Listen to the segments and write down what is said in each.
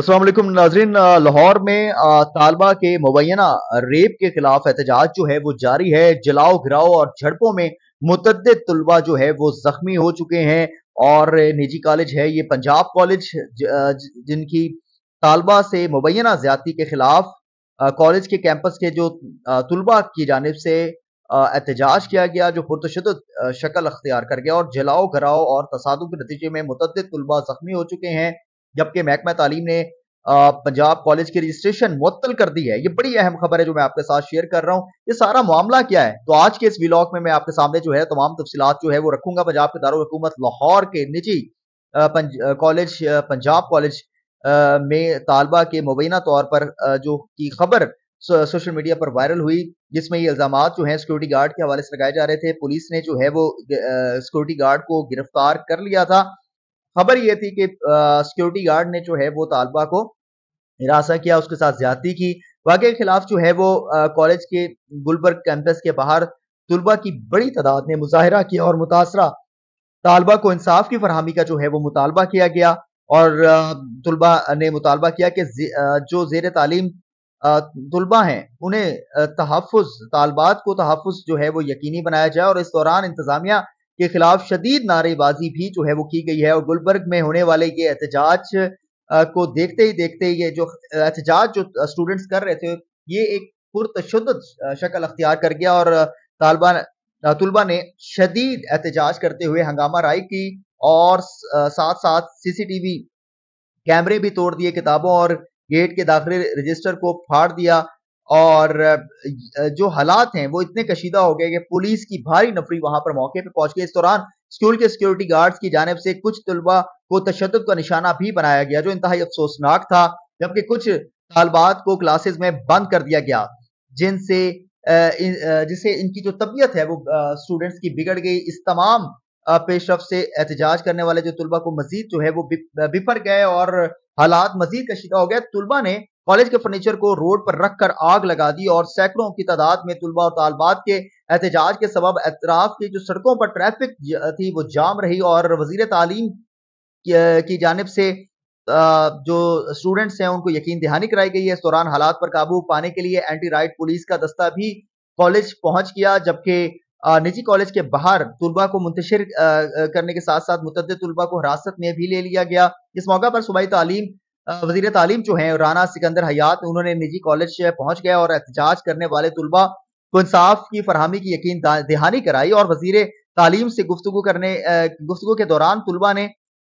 असलम नाजरीन लाहौर में तालबा के मुबैना रेप के खिलाफ एहतजाज जो है वो जारी है जलाओ घिराओ और झड़पों में मुतद तलबा जो है वो जख्मी हो चुके हैं और निजी कॉलेज है ये पंजाब कॉलेज जिनकी तालबा से मुबैना ज्यादा के खिलाफ कॉलेज के कैंपस के जो तलबा की जानब से एहतजाज किया गया जो पुरतशद शक्ल अख्तियार कर गया और जलाओ घराओ और तसादों के नतीजे में मुतद तलबा जख्मी हो चुके हैं जबकि महकमा तालीम ने पंजाब कॉलेज की रजिस्ट्रेशन मुतल कर दी है ये बड़ी अहम खबर है जो मैं आपके साथ शेयर कर रहा हूँ ये सारा मामला क्या है तो आज के इस विलॉग में मैं आपके सामने जो है तमाम तफसीत जो है वो रखूंगा पंजाब के दारकूमत लाहौर के निजी कॉलेज पंजाब कॉलेज में तालबा के मुबैना तौर पर जो की खबर सोशल मीडिया पर वायरल हुई जिसमें ये इल्जाम जो है सिक्योरिटी गार्ड के हवाले से लगाए जा रहे थे पुलिस ने जो है वो सिक्योरिटी गार्ड को गिरफ्तार कर लिया था खबर यह थी कि सिक्योरिटी गार्ड ने जो है वो तालबा को हिरासा किया उसके साथ ज्यादती की वाकई के खिलाफ जो है वो कॉलेज के गुलबर्ग कैंपस के बाहर तलबा की बड़ी तादाद ने मुजाहरा किया और मुतासरा तालबा को इंसाफ की फरहमी का जो है वो मुतालबा किया गया और तलबा ने मुतालबा किया कि जो जेर तालीम तलबा हैं उन्हें तहफ़ तालबात को तहफ़ जो है वो यकीनी बनाया जाए और इस दौरान इंतजामिया के खिलाफ शदीद नारेबाजी भी जो है वो की गई है और गुलबर्ग में होने वाले ये एहतजाज को देखते ही देखते ये जो एहतजाज जो स्टूडेंट्स कर रहे थे ये एक पुरतशद शक्ल अख्तियार कर गया और तालबा तलबा ने शदीद एहतजाज करते हुए हंगामा राय की और साथ साथ सीसीटीवी कैमरे भी तोड़ दिए किताबों और गेट के दाखिले रजिस्टर को फाड़ दिया और जो हालात हैं वो इतने कशीदा हो गए कि पुलिस की भारी नफरी वहां पर मौके पर पहुंच गई इस दौरान स्कूल के सिक्योरिटी गार्ड्स की जानब से कुछ तलबा को तशद का निशाना भी बनाया गया जो इंतहाई अफसोसनाक था जबकि कुछ तालबात को क्लासेज में बंद कर दिया गया जिनसे जिससे इनकी जो तबीयत है वो स्टूडेंट्स की बिगड़ गई इस तमाम पेशरफ से एहतजाज करने वाले जो तलबा को मजीद जो है वो बिफर गए और हालात मजीद कशीदा हो गए तलबा ने कॉलेज के फर्नीचर को रोड पर रखकर आग लगा दी और सैकड़ों की तादाद में तलबा और तालबात के एहतजाज के सबब एतराफ की जो सड़कों पर ट्रैफिक थी वो जाम रही और वजीर तालीम की जानब से जो स्टूडेंट्स हैं उनको यकीन दहानी कराई गई है इस दौरान हालात पर काबू पाने के लिए एंटी राइट पुलिस का दस्ता भी कॉलेज पहुंच गया जबकि निजी कॉलेज के बाहर तलबा को मुंतशिर करने के साथ साथ मुतद तलबा को हिरासत में भी ले लिया गया इस मौका पर सूबाई तालीम वजीर तालीम जो है राना सिकंदर हयात उन्होंने निजी कॉलेज पहुंच गया और एहतजाज करने वाले तलबा को इंसाफ की फरहमी की यकीन दहानी कराई और वजीर तालीम से गुफ्तु करने गुफ्तु के दौरान तलबा ने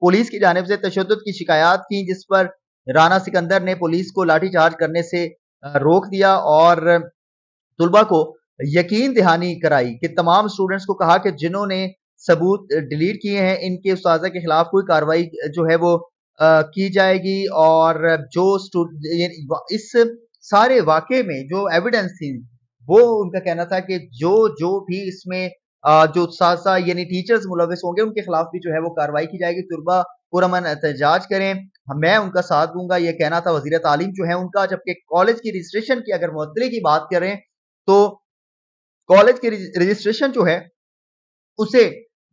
पुलिस की जानब से तशद की शिकायत की जिस पर राना सिकंदर ने पुलिस को लाठीचार्ज करने से रोक दिया और तलबा को यकीन दहानी कराई कि तमाम स्टूडेंट्स को कहा कि जिन्होंने सबूत डिलीट किए हैं इनके उसके के खिलाफ कोई कार्रवाई जो है वो की जाएगी और जो इस सारे वाक्य में जो एविडेंस थी वो उनका कहना था कि जो जो भी इसमें जो सासा यानी टीचर्स मुलविस होंगे उनके खिलाफ भी जो है वो कार्रवाई की जाएगी तुरबा पुरमन एहतजाज करें मैं उनका साथ दूंगा ये कहना था वजीर तालीम जो है उनका जबकि कॉलेज की रजिस्ट्रेशन की अगर मुतले की बात करें तो कॉलेज की रजिस्ट्रेशन जो है उसे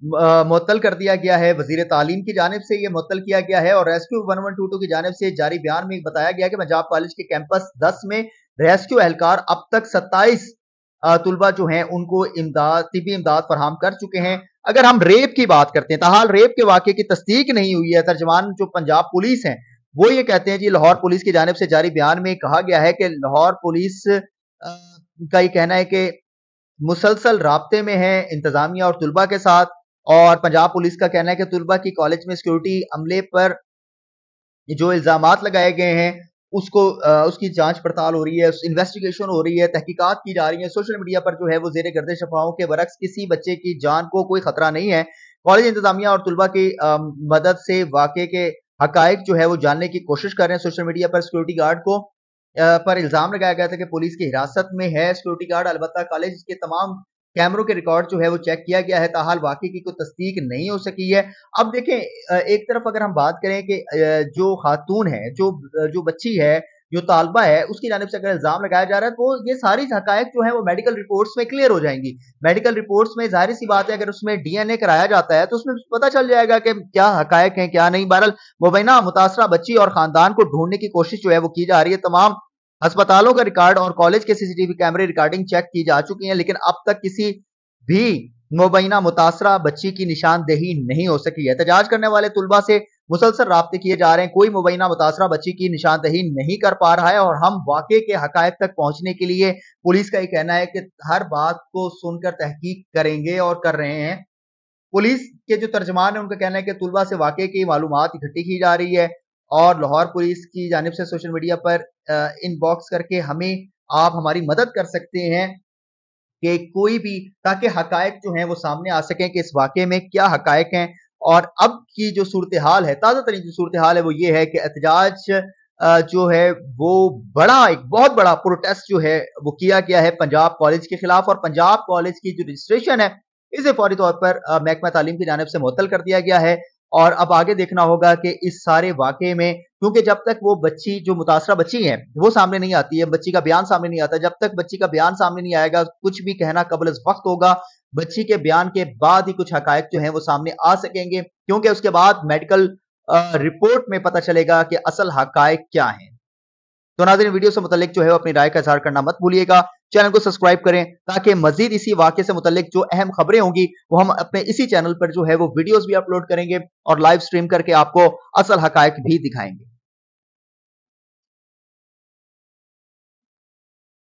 मुतल कर दिया गया है वजीर तालीम की जानब से यह मअतल किया गया है और rescue one one two two की जानब से जारी बयान में बताया गया कि पंजाब कॉलेज के कैंपस दस में रेस्क्यू एहलकार अब तक सत्ताईस तलबा जो हैं उनको इमदाद तबी इमदाद फरहम कर चुके हैं अगर हम रेप की बात करते हैं तहाल रेप के वाक्य की तस्दीक नहीं हुई है तर्जमान जो पंजाब पुलिस हैं वो ये कहते हैं जी लाहौर पुलिस की जानब से जारी बयान में कहा गया है कि लाहौर पुलिस का ये कहना है कि मुसलसल रबते में है इंतजामिया और तलबा के साथ और पंजाब पुलिस का कहना है कि तुलबा की कॉलेज में सिक्योरिटी अमले पर जो इल्जाम लगाए गए हैं उसको उसकी जांच पड़ताल हो रही है इन्वेस्टिगेशन हो रही है तहकीकात की जा रही है सोशल मीडिया पर जो है वो जेर गर्दे शफाओं के बरक्स किसी बच्चे की जान को कोई खतरा नहीं है कॉलेज इंतजामिया और तुलबा की मदद से वाक के हकायक जो है वो जानने की कोशिश कर रहे हैं सोशल मीडिया पर सिक्योरिटी गार्ड को पर इल्ज़ाम लगाया गया था कि पुलिस की हिरासत में है सिक्योरिटी गार्ड अलबत्ता कॉलेज के तमाम कैमरों के रिकॉर्ड जो है वो चेक किया गया है ताहाल वाकई की कोई तस्दीक नहीं हो सकी है अब देखें एक तरफ अगर हम बात करें कि जो खातून है जो जो बच्ची है जो तालबा है उसकी जानब से अगर इल्ज़ाम लगाया जा रहा है तो ये सारी हकायक जो है वो मेडिकल रिपोर्ट्स में क्लियर हो जाएंगी मेडिकल रिपोर्ट्स में जाहिर सी बात है अगर उसमें डीएनए कराया जाता है तो उसमें पता चल जाएगा कि क्या हकायक हैं क्या नहीं बहरल मुबैना मुतासरा बच्ची और खानदान को ढूंढने की कोशिश जो है वो की जा रही है तमाम अस्पतालों का रिकॉर्ड और कॉलेज के सीसीटीवी कैमरे रिकॉर्डिंग चेक की जा चुकी है लेकिन अब तक किसी भी मुबैना मुतासरा बच्ची की निशानदेही नहीं हो सकी एहतजाज तो करने वाले तुलबा से मुसलसल रबते किए जा रहे हैं कोई मुबैना मुतासरा बच्ची की निशानदेही नहीं कर पा रहा है और हम वाकई के हक तक पहुंचने के लिए पुलिस का ये कहना है कि हर बात को सुनकर तहकीक करेंगे और कर रहे हैं पुलिस के जो तर्जमान है उनका कहना है कि तुलबा से वाकई की मालूम इकट्ठी की जा रही है और लाहौर पुलिस की जानब से सोशल मीडिया पर इनबॉक्स करके हमें आप हमारी मदद कर सकते हैं कि कोई भी ताकि हकायक जो हैं वो सामने आ सकें कि इस वाक़े में क्या हकायक हैं और अब की जो सूरत हाल है ताज़ा तरीन जो सूरत हाल है वो ये है कि एहतजाज जो है वो बड़ा एक बहुत बड़ा प्रोटेस्ट जो है वो किया गया है पंजाब कॉलेज के खिलाफ और पंजाब कॉलेज की जो रजिस्ट्रेशन है इसे फौरी तौर पर महकमा तालीम की जानब से मुतल कर दिया गया है और अब आगे देखना होगा कि इस सारे वाक्य में क्योंकि जब तक वो बच्ची जो मुतासरा बच्ची है वो सामने नहीं आती है बच्ची का बयान सामने नहीं आता जब तक बच्ची का बयान सामने नहीं आएगा कुछ भी कहना कबल वक्त होगा बच्ची के बयान के बाद ही कुछ हकायक जो है वो सामने आ सकेंगे क्योंकि उसके बाद मेडिकल रिपोर्ट में पता चलेगा कि असल हकायक क्या है तो नाजरीन वीडियो से मुतल जो है अपनी राय का इजहार करना मत भूलिएगा चैनल को सब्सक्राइब करें ताकि मजीद इसी वाक्य से मुतलिक जो अहम खबरें होंगी वो हम अपने इसी चैनल पर जो है वो वीडियोस भी अपलोड करेंगे और लाइव स्ट्रीम करके आपको असल हक भी दिखाएंगे